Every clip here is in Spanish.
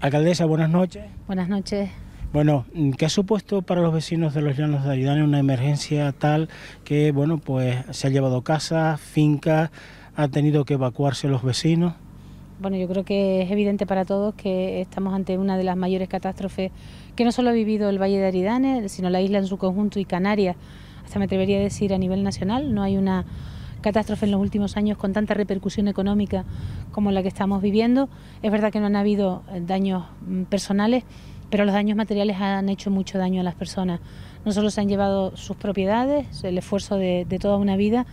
Alcaldesa, buenas noches. Buenas noches. Bueno, ¿qué ha supuesto para los vecinos de los Llanos de Aridane una emergencia tal que, bueno, pues se ha llevado casas, fincas, ha tenido que evacuarse los vecinos? Bueno, yo creo que es evidente para todos que estamos ante una de las mayores catástrofes que no solo ha vivido el Valle de Aridane, sino la isla en su conjunto y Canarias, hasta me atrevería a decir a nivel nacional, no hay una catástrofe en los últimos años con tanta repercusión económica como la que estamos viviendo. Es verdad que no han habido eh, daños mm, personales, pero los daños materiales han hecho mucho daño a las personas. No solo se han llevado sus propiedades, el esfuerzo de, de toda una vida,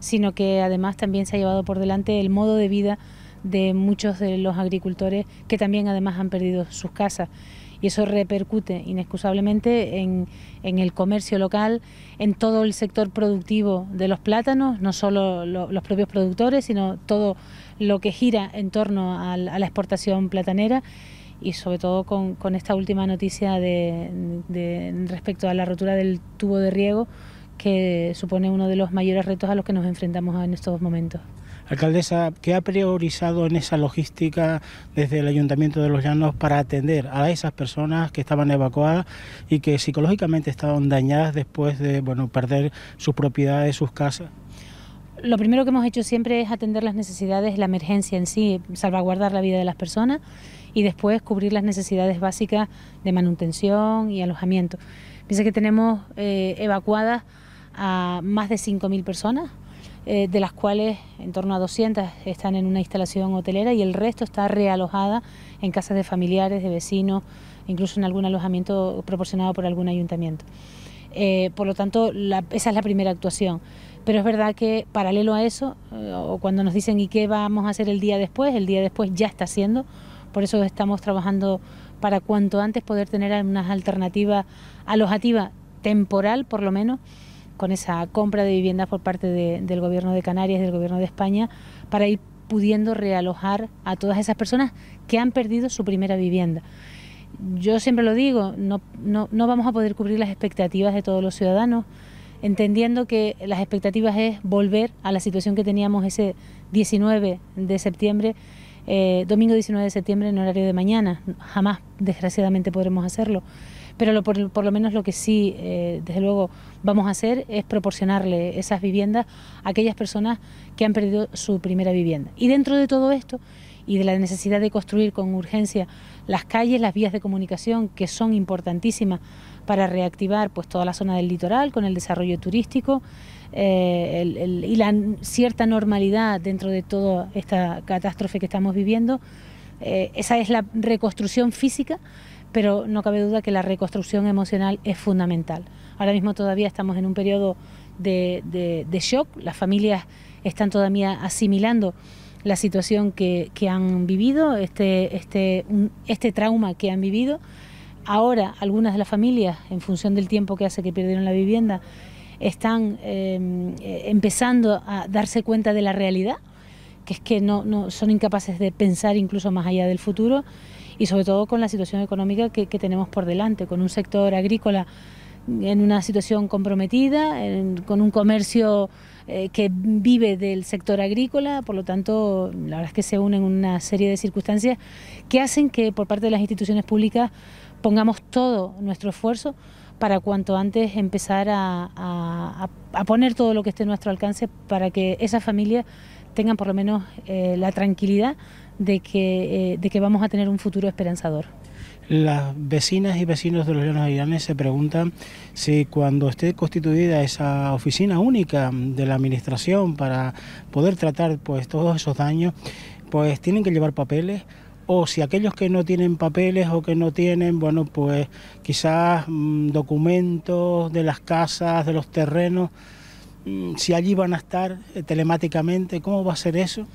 sino que además también se ha llevado por delante el modo de vida de muchos de los agricultores que también además han perdido sus casas y eso repercute inexcusablemente en, el comercio local, en todo el sector productivo de los plátanos, no solo los propios productores, sino todo lo que gira en torno a, la exportación platanera y sobre todo con, esta última noticia de, respecto a la rotura del tubo de riego que supone uno de los mayores retos a los que nos enfrentamos en estos momentos. Alcaldesa, ¿qué ha priorizado en esa logística desde el Ayuntamiento de Los Llanos para atender a esas personas que estaban evacuadas y que psicológicamente estaban dañadas después de bueno, perder sus propiedades, sus casas? Lo primero que hemos hecho siempre es atender las necesidades, la emergencia en sí, salvaguardar la vida de las personas y después cubrir las necesidades básicas de manutención y alojamiento. Piensa que tenemos eh, evacuadas a más de 5.000 personas, eh, de las cuales en torno a 200 están en una instalación hotelera y el resto está realojada en casas de familiares, de vecinos, incluso en algún alojamiento proporcionado por algún ayuntamiento. Eh, por lo tanto, esa es la primera actuación. Pero es verdad que paralelo a eso, eh, o cuando nos dicen ¿y qué vamos a hacer el día después? El día después ya está haciendo, por eso estamos trabajando para cuanto antes poder tener unas alternativas alojativa temporal por lo menos con esa compra de viviendas por parte del gobierno de Canarias, del gobierno de España, para ir pudiendo realojar a todas esas personas que han perdido su primera vivienda. Yo siempre lo digo, no, vamos a poder cubrir las expectativas de todos los ciudadanos, entendiendo que las expectativas es volver a la situación que teníamos ese 19 de septiembre, eh, domingo 19 de septiembre en horario de mañana. Jamás, desgraciadamente, podremos hacerlo pero por, lo menos lo que sí, eh, desde luego, vamos a hacer es proporcionarle esas viviendas a aquellas personas que han perdido su primera vivienda. Y dentro de todo esto y de la necesidad de construir con urgencia las calles, las vías de comunicación que son importantísimas para reactivar pues toda la zona del litoral con el desarrollo turístico eh, y la cierta normalidad dentro de toda esta catástrofe que estamos viviendo. Eh, esa es la reconstrucción física pero no cabe duda que la reconstrucción emocional es fundamental. Ahora mismo todavía estamos en un periodo de, shock, las familias están todavía asimilando la situación que, han vivido, este, este, este trauma que han vivido. Ahora algunas de las familias, en función del tiempo que hace que perdieron la vivienda, están em, eh, empezando a darse cuenta de la realidad, que es que no, no son incapaces de pensar incluso más allá del futuro y sobre todo con la situación económica que, tenemos por delante, con un sector agrícola en una situación comprometida, con un comercio eh, que vive del sector agrícola, por lo tanto, la verdad es que se unen una serie de circunstancias que hacen que por parte de las instituciones públicas pongamos todo nuestro esfuerzo para cuanto antes empezar a, poner todo lo que esté a nuestro alcance para que esa familia tengan por lo menos eh, la tranquilidad de que, eh, de que vamos a tener un futuro esperanzador. Las vecinas y vecinos de los leones iranes se preguntan si cuando esté constituida esa oficina única de la administración para poder tratar pues todos esos daños, pues tienen que llevar papeles o si aquellos que no tienen papeles o que no tienen, bueno, pues quizás mm, documentos de las casas, de los terrenos, mm, si allí van a estar eh, telemáticamente, ¿cómo va a ser eso?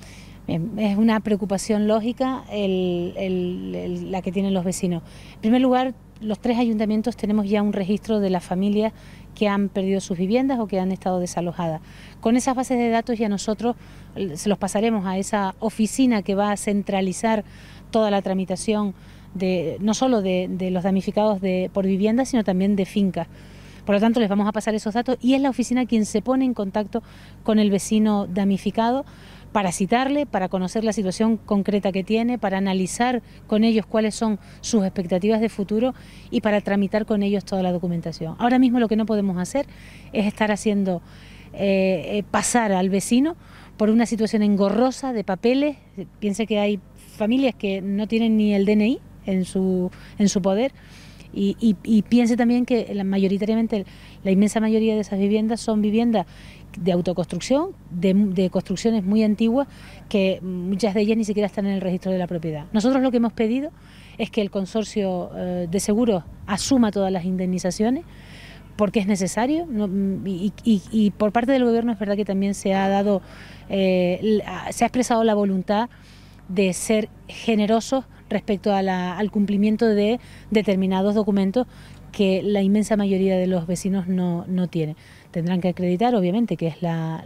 es una preocupación lógica la que tienen los vecinos. En primer lugar, los tres ayuntamientos tenemos ya un registro de las familias que han perdido sus viviendas o que han estado desalojadas. Con esas bases de datos ya nosotros eh, se los pasaremos a esa oficina que va a centralizar toda la tramitación de, no solo de, los damnificados de, por vivienda, sino también de fincas. Por lo tanto, les vamos a pasar esos datos y es la oficina quien se pone en contacto con el vecino damnificado para citarle, para conocer la situación concreta que tiene, para analizar con ellos cuáles son sus expectativas de futuro y para tramitar con ellos toda la documentación. Ahora mismo lo que no podemos hacer es estar haciendo eh, eh, pasar al vecino por una situación engorrosa de papeles. Piense que hay familias que no tienen ni el DNI en su, en su poder. Y, piense también que la, mayoritariamente la inmensa mayoría de esas viviendas son viviendas de autoconstrucción, de, construcciones muy antiguas, que muchas de ellas ni siquiera están en el registro de la propiedad. Nosotros lo que hemos pedido es que el consorcio eh, de seguros asuma todas las indemnizaciones porque es necesario y, por parte del gobierno es verdad que también se ha dado, eh, se ha expresado la voluntad de ser generosos respecto al cumplimiento de determinados documentos que la inmensa mayoría de los vecinos no, no tiene. Tendrán que acreditar, obviamente, que es la,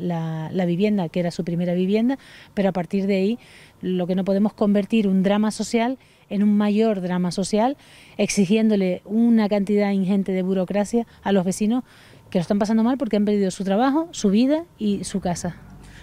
vivienda, que era su primera vivienda, pero a partir de ahí lo que no podemos convertir un drama social en un mayor drama social, exigiéndole una cantidad ingente de burocracia a los vecinos que lo están pasando mal porque han perdido su trabajo, su vida y su casa.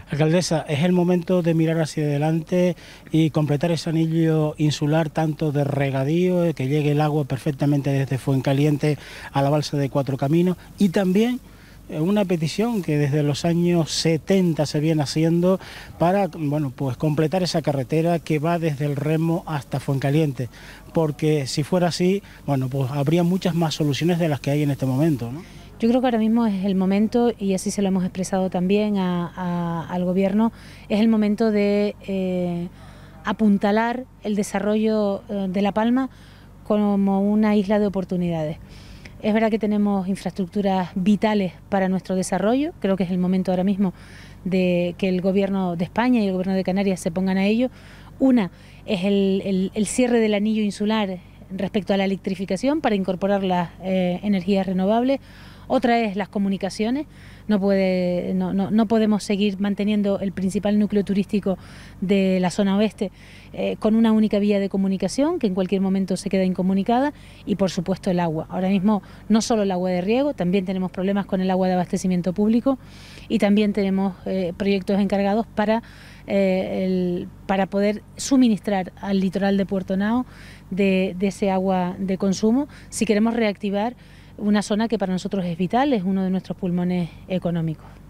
Alcaldesa, es el momento de mirar hacia adelante y completar ese anillo insular tanto de regadío, que llegue el agua perfectamente desde Fuencaliente a la balsa de Cuatro Caminos y también eh, una petición que desde los años 70 se viene haciendo para bueno, pues completar esa carretera que va desde el Remo hasta Fuencaliente, porque si fuera así, bueno, pues habría muchas más soluciones de las que hay en este momento, ¿no? Yo creo que ahora mismo es el momento, y así se lo hemos expresado también al Gobierno, es el momento de eh, apuntalar el desarrollo eh, de La Palma como una isla de oportunidades. Es verdad que tenemos infraestructuras vitales para nuestro desarrollo, creo que es el momento ahora mismo de que el Gobierno de España y el Gobierno de Canarias se pongan a ello. Una es el cierre del anillo insular respecto a la electrificación para incorporar las eh, energías renovables. Otra es las comunicaciones. No, puede, no, podemos seguir manteniendo el principal núcleo turístico de la zona oeste eh, con una única vía de comunicación que en cualquier momento se queda incomunicada y por supuesto el agua. Ahora mismo no solo el agua de riego, también tenemos problemas con el agua de abastecimiento público y también tenemos eh, proyectos encargados para, para poder suministrar al litoral de Puerto Nao de, ese agua de consumo si queremos reactivar una zona que para nosotros es vital, es uno de nuestros pulmones económicos.